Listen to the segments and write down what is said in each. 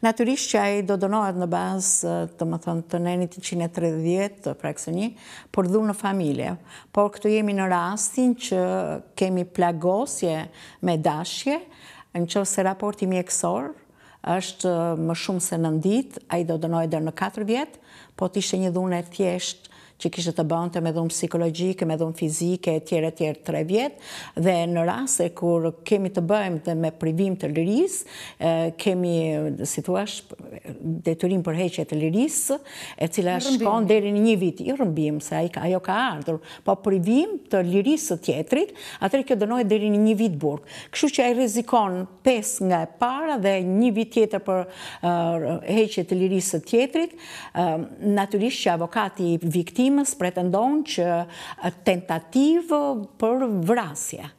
Naturisht që ai do donohet në bazë të më thënë të nenit 130 të prekse një, por dhu në familje. Por këtu jemi në rastin që kemi plagosje me dashje, në që se raporti mjekësor është më shumë se nëndit, a i do donohet dhe në 4 vjetë, po të ishte një dhune thjeshtë që kishtë të bante me dhëmë psikologjike, me dhëmë fizike, tjere, tjere, tre vjetë, dhe në rase kur kemi të bëjmë dhe me privim të liris, kemi situash deturim për heqet të liris, e cila shkon deri në një vit i rëmbim, se ajo ka ardhur, po privim të liris të tjetrit, atëri kjo dënojë deri në një vit burg. Këshu që ajë rizikon pes nga e para dhe një vit tjetër për heqet të liris të tjetrit, naturisht që avokati viktim më pretendon që tentativë për vrasje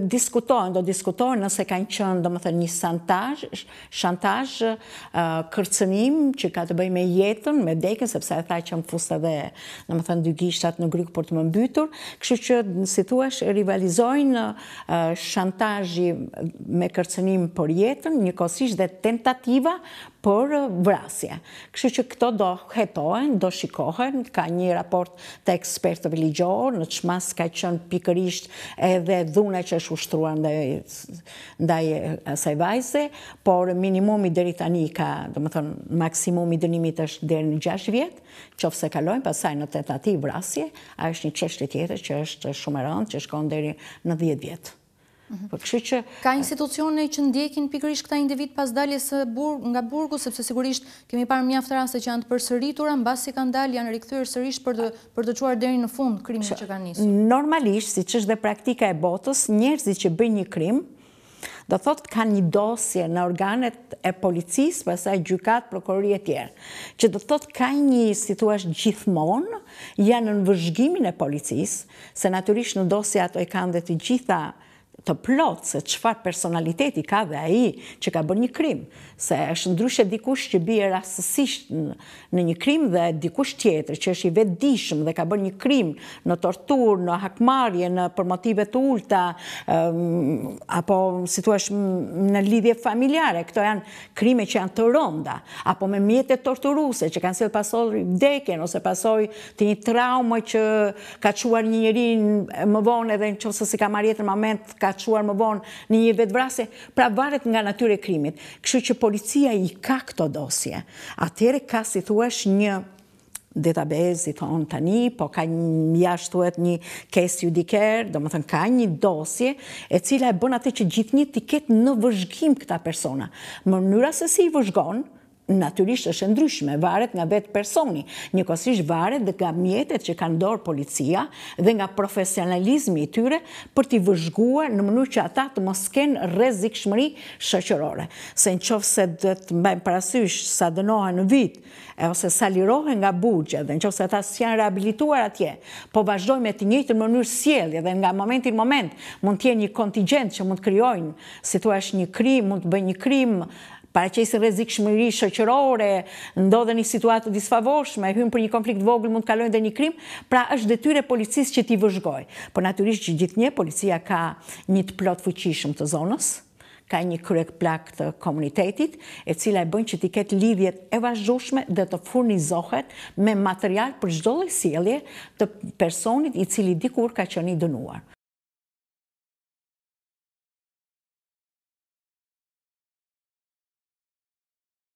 diskutojnë, do diskutojnë nëse kanë qënë, do më thërë, një shantaj kërcënim që ka të bëj me jetën, me dekën, sepse e thaj që më fustë dhe, do më thërë, dy gishtat në grykë për të më mbytur, kështu që, si thuash, rivalizojnë shantaj me kërcënim për jetën, një kosisht dhe tentativa për vrasja. Kështu që këto do hetohen, do shikohen, ka një raport të ekspertëve ligjorë, në qëmas ka qënë pikërisht e edhe dhune që është ushtruan ndaj eh, asaj vajse, por minimumi dheri tani ka, dhe më thënë, maksimumi dënimit është dheri në 6 vjetë, që ofse kalojnë, pasaj në tentativ vrasje, a është një qeshtë tjetër që është shumë rëndë, që shkonë dheri në 10 vjetë. Mhm. Po, ka institucione që ndjekin pikrish këta individ pas dalje nga burgu, sepse sigurisht kemi parë mjaft rase që janë të përsëritura, në basi ka ndalje, janë rikëthyrë sërish për të quar deri në fund krimi që ka njësë. Normalisht, si që është dhe praktika e botës, njerëzi që bëjnë një krim, do thotë ka një dosje në organet e policis, përsa e gjykat, prokurori e tjerë, që do thotë ka një situasht gjithmon, janë në vëzhgimin e policis, se naturisht në dosje ato e kanë dhe të gjitha të plotë se qëfar personaliteti ka dhe aji që ka bërë një krim, se është ndryshe dikush që bje rastësisht në një krim dhe dikush tjetër që është i vedishëm dhe ka bërë një krim në tortur, në hakmarje, në përmotive të ulta, apo situash në lidhje familjare, këto janë krime që janë të ronda, apo me mjetët torturuse që kanë sëllë pasoj deken, ose pasoj të një traumë që ka quar një njerin më vonë edhe në që shkatshuar më vonë në një vetvrasje, pra varet nga natyre krimit. Kështu që policia i ka këto dosje, atëre ka si thuash një database, i thonë tani, po ka një jashtuet një case judiker, do më thënë ka një dosje, e cila e bën atë që gjithë një tiket në vëzhgim këta persona. Më mënyra se si i vëzhgonë, naturisht është ndryshme, varet nga vetë personi, një varet dhe nga mjetet që kanë dorë policia dhe nga profesionalizmi i tyre për t'i vëzhguar në mënu që ata të mosken rezik shmëri shëqërore. Se në qofë se dhe të mbajnë parasysh sa dënoha në vit, e ose sa lirohe nga bugje, dhe në qofë se ata si janë rehabilituar atje, po vazhdoj me të njëjtë në mënu sjelje dhe nga momentin moment mund t'je një kontingent që mund të kryojnë, situash një krim, mund të bëj një krim, para që i se rezik shmëri shëqërore, ndodhe një situatë të disfavoshme, hymë për një konflikt voglë mund të kalojnë dhe një krim, pra është detyrë tyre policis që ti vëzhgoj. Por naturisht që gjithë një, policia ka një të plot fuqishëm të zonës, ka një kryek plak të komunitetit, e cila e bënë që ti ketë lidhjet e vazhdojshme dhe të furnizohet me material për gjdo dhe sielje të personit i cili dikur ka qëni dënuar.